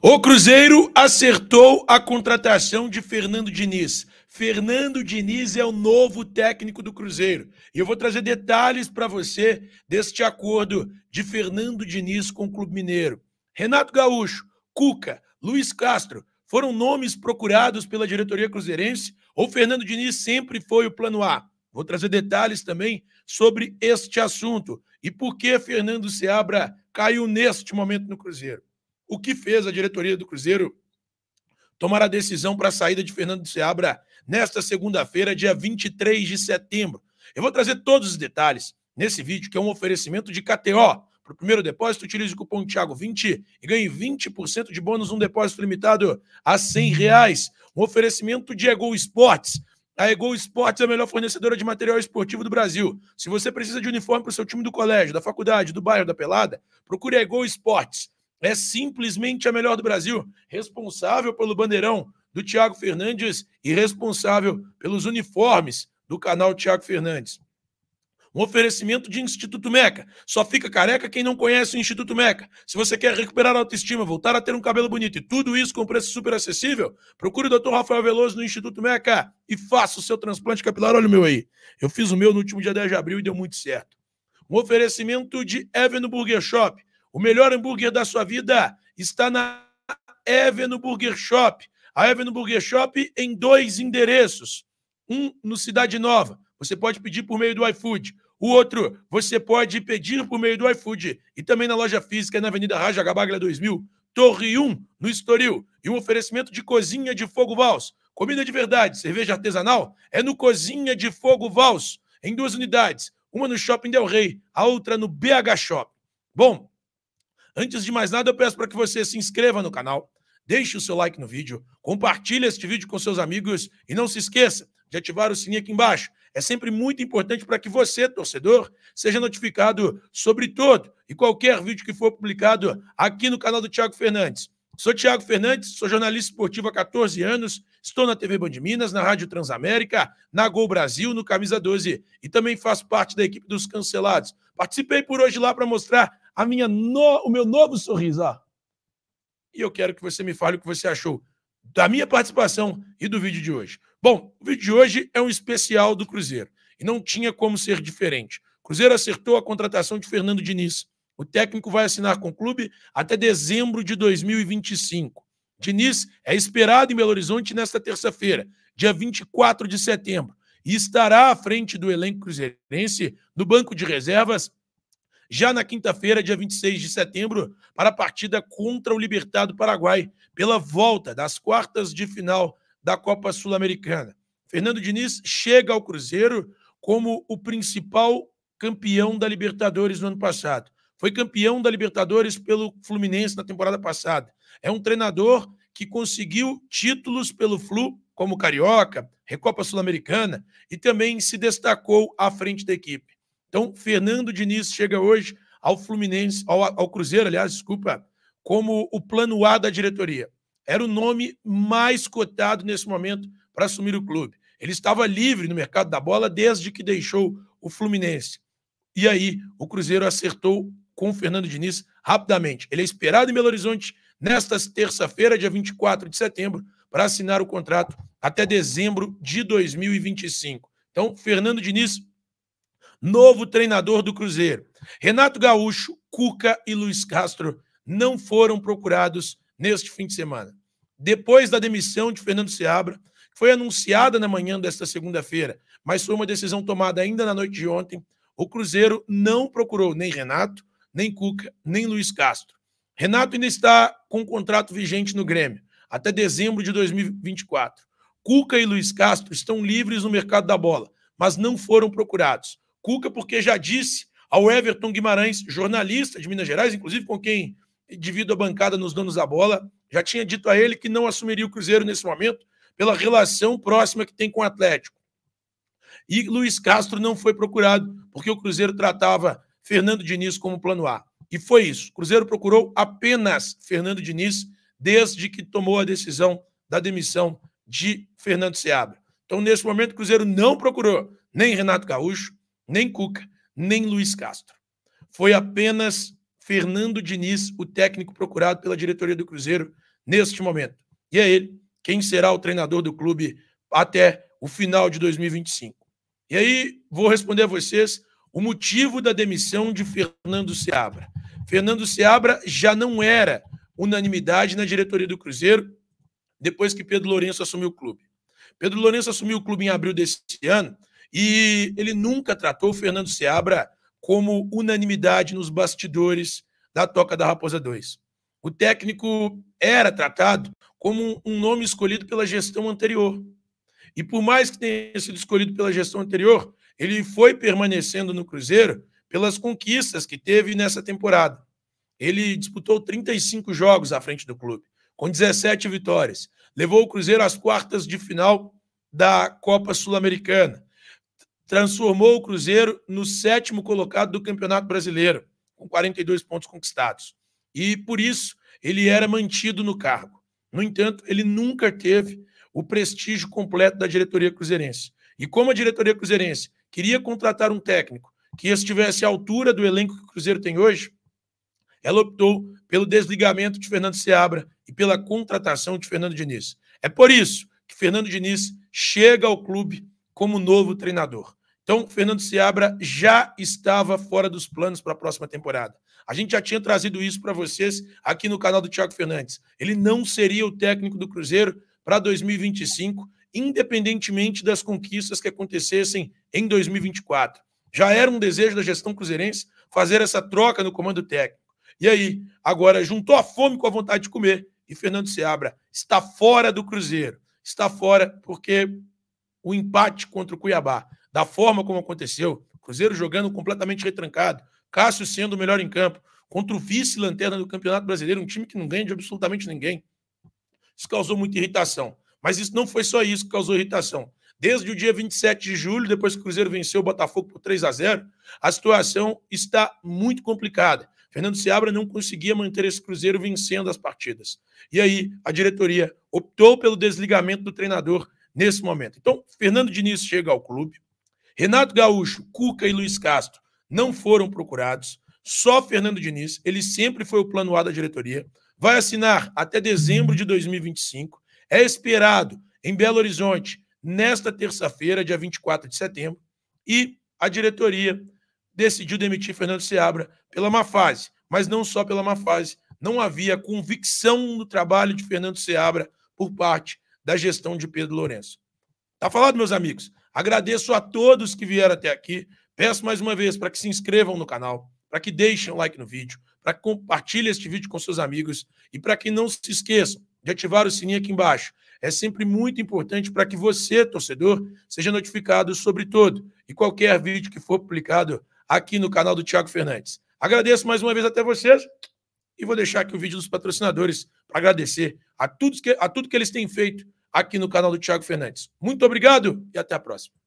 O Cruzeiro acertou a contratação de Fernando Diniz. Fernando Diniz é o novo técnico do Cruzeiro. E eu vou trazer detalhes para você deste acordo de Fernando Diniz com o Clube Mineiro. Renato Gaúcho, Cuca, Luiz Castro foram nomes procurados pela diretoria cruzeirense ou Fernando Diniz sempre foi o plano A? Vou trazer detalhes também sobre este assunto e por que Fernando Seabra caiu neste momento no Cruzeiro o que fez a diretoria do Cruzeiro tomar a decisão para a saída de Fernando Seabra nesta segunda-feira, dia 23 de setembro. Eu vou trazer todos os detalhes nesse vídeo, que é um oferecimento de KTO. Para o primeiro depósito, utilize o cupom Thiago20 e ganhe 20% de bônus um depósito limitado a 100 reais. Um oferecimento de Ego Esportes. A Ego Esportes é a melhor fornecedora de material esportivo do Brasil. Se você precisa de uniforme para o seu time do colégio, da faculdade, do bairro, da pelada, procure a Ego Esportes é simplesmente a melhor do Brasil, responsável pelo bandeirão do Tiago Fernandes e responsável pelos uniformes do canal Tiago Fernandes. Um oferecimento de Instituto Meca. Só fica careca quem não conhece o Instituto Meca. Se você quer recuperar a autoestima, voltar a ter um cabelo bonito e tudo isso com preço super acessível, procure o Dr. Rafael Veloso no Instituto Meca e faça o seu transplante capilar. Olha o meu aí. Eu fiz o meu no último dia 10 de abril e deu muito certo. Um oferecimento de Evan Burger Shop o melhor hambúrguer da sua vida está na Even Burger Shop. A Even Burger Shop em dois endereços. Um no Cidade Nova, você pode pedir por meio do iFood. O outro, você pode pedir por meio do iFood. E também na loja física, na Avenida Raja Gabaglia 2000, Torre 1, no Estoril. E um oferecimento de cozinha de fogo vals. Comida de verdade, cerveja artesanal, é no Cozinha de Fogo Vals, em duas unidades. Uma no Shopping Del Rey, a outra no BH Shop. Bom, Antes de mais nada, eu peço para que você se inscreva no canal, deixe o seu like no vídeo, compartilhe este vídeo com seus amigos e não se esqueça de ativar o sininho aqui embaixo. É sempre muito importante para que você, torcedor, seja notificado sobre todo e qualquer vídeo que for publicado aqui no canal do Tiago Fernandes. Sou Tiago Fernandes, sou jornalista esportivo há 14 anos, estou na TV Band Minas, na Rádio Transamérica, na Gol Brasil, no Camisa 12 e também faço parte da equipe dos Cancelados. Participei por hoje lá para mostrar a minha no, o meu novo sorriso. e eu quero que você me fale o que você achou da minha participação e do vídeo de hoje. Bom, o vídeo de hoje é um especial do Cruzeiro e não tinha como ser diferente. Cruzeiro acertou a contratação de Fernando Diniz. O técnico vai assinar com o clube até dezembro de 2025. Diniz é esperado em Belo Horizonte nesta terça-feira, dia 24 de setembro, e estará à frente do elenco cruzeirense no banco de reservas já na quinta-feira, dia 26 de setembro, para a partida contra o Libertado Paraguai, pela volta das quartas de final da Copa Sul-Americana. Fernando Diniz chega ao Cruzeiro como o principal campeão da Libertadores no ano passado. Foi campeão da Libertadores pelo Fluminense na temporada passada. É um treinador que conseguiu títulos pelo Flu, como Carioca, Recopa Sul-Americana, e também se destacou à frente da equipe. Então, Fernando Diniz chega hoje ao Fluminense, ao, ao Cruzeiro, aliás, desculpa, como o plano A da diretoria. Era o nome mais cotado nesse momento para assumir o clube. Ele estava livre no mercado da bola desde que deixou o Fluminense. E aí, o Cruzeiro acertou com o Fernando Diniz rapidamente. Ele é esperado em Belo Horizonte nesta terça-feira, dia 24 de setembro, para assinar o contrato até dezembro de 2025. Então, Fernando Diniz novo treinador do Cruzeiro. Renato Gaúcho, Cuca e Luiz Castro não foram procurados neste fim de semana. Depois da demissão de Fernando Seabra, que foi anunciada na manhã desta segunda-feira, mas foi uma decisão tomada ainda na noite de ontem, o Cruzeiro não procurou nem Renato, nem Cuca, nem Luiz Castro. Renato ainda está com um contrato vigente no Grêmio, até dezembro de 2024. Cuca e Luiz Castro estão livres no mercado da bola, mas não foram procurados. Cuca, porque já disse ao Everton Guimarães, jornalista de Minas Gerais, inclusive com quem divido a bancada nos donos da bola, já tinha dito a ele que não assumiria o Cruzeiro nesse momento pela relação próxima que tem com o Atlético. E Luiz Castro não foi procurado, porque o Cruzeiro tratava Fernando Diniz como plano A. E foi isso. O Cruzeiro procurou apenas Fernando Diniz desde que tomou a decisão da demissão de Fernando Seabra. Então, nesse momento, o Cruzeiro não procurou nem Renato Gaúcho, nem Cuca, nem Luiz Castro. Foi apenas Fernando Diniz, o técnico procurado pela diretoria do Cruzeiro neste momento. E é ele quem será o treinador do clube até o final de 2025. E aí vou responder a vocês o motivo da demissão de Fernando Seabra. Fernando Seabra já não era unanimidade na diretoria do Cruzeiro depois que Pedro Lourenço assumiu o clube. Pedro Lourenço assumiu o clube em abril deste ano e ele nunca tratou o Fernando Seabra como unanimidade nos bastidores da Toca da Raposa 2. O técnico era tratado como um nome escolhido pela gestão anterior. E por mais que tenha sido escolhido pela gestão anterior, ele foi permanecendo no Cruzeiro pelas conquistas que teve nessa temporada. Ele disputou 35 jogos à frente do clube, com 17 vitórias. Levou o Cruzeiro às quartas de final da Copa Sul-Americana transformou o Cruzeiro no sétimo colocado do Campeonato Brasileiro, com 42 pontos conquistados. E por isso ele era mantido no cargo. No entanto, ele nunca teve o prestígio completo da diretoria cruzeirense. E como a diretoria cruzeirense queria contratar um técnico que estivesse à altura do elenco que o Cruzeiro tem hoje, ela optou pelo desligamento de Fernando Seabra e pela contratação de Fernando Diniz. É por isso que Fernando Diniz chega ao clube como novo treinador. Então, Fernando Seabra já estava fora dos planos para a próxima temporada. A gente já tinha trazido isso para vocês aqui no canal do Thiago Fernandes. Ele não seria o técnico do Cruzeiro para 2025, independentemente das conquistas que acontecessem em 2024. Já era um desejo da gestão cruzeirense fazer essa troca no comando técnico. E aí, agora juntou a fome com a vontade de comer e Fernando Seabra está fora do Cruzeiro. Está fora porque o empate contra o Cuiabá da forma como aconteceu. O Cruzeiro jogando completamente retrancado, Cássio sendo o melhor em campo, contra o vice-lanterna do Campeonato Brasileiro, um time que não ganha de absolutamente ninguém. Isso causou muita irritação. Mas isso não foi só isso que causou irritação. Desde o dia 27 de julho, depois que o Cruzeiro venceu o Botafogo por 3 a 0 a situação está muito complicada. Fernando Seabra não conseguia manter esse Cruzeiro vencendo as partidas. E aí, a diretoria optou pelo desligamento do treinador nesse momento. Então, Fernando Diniz chega ao clube, Renato Gaúcho, Cuca e Luiz Castro não foram procurados, só Fernando Diniz, ele sempre foi o plano A da diretoria, vai assinar até dezembro de 2025, é esperado em Belo Horizonte nesta terça-feira, dia 24 de setembro, e a diretoria decidiu demitir Fernando Seabra pela má fase, mas não só pela má fase, não havia convicção no trabalho de Fernando Seabra por parte da gestão de Pedro Lourenço. Tá falado, meus amigos? Agradeço a todos que vieram até aqui. Peço mais uma vez para que se inscrevam no canal, para que deixem o um like no vídeo, para que compartilhem este vídeo com seus amigos e para que não se esqueçam de ativar o sininho aqui embaixo. É sempre muito importante para que você, torcedor, seja notificado sobre todo e qualquer vídeo que for publicado aqui no canal do Tiago Fernandes. Agradeço mais uma vez até vocês e vou deixar aqui o vídeo dos patrocinadores para agradecer a, tudo que, a tudo que eles têm feito aqui no canal do Thiago Fernandes. Muito obrigado e até a próxima.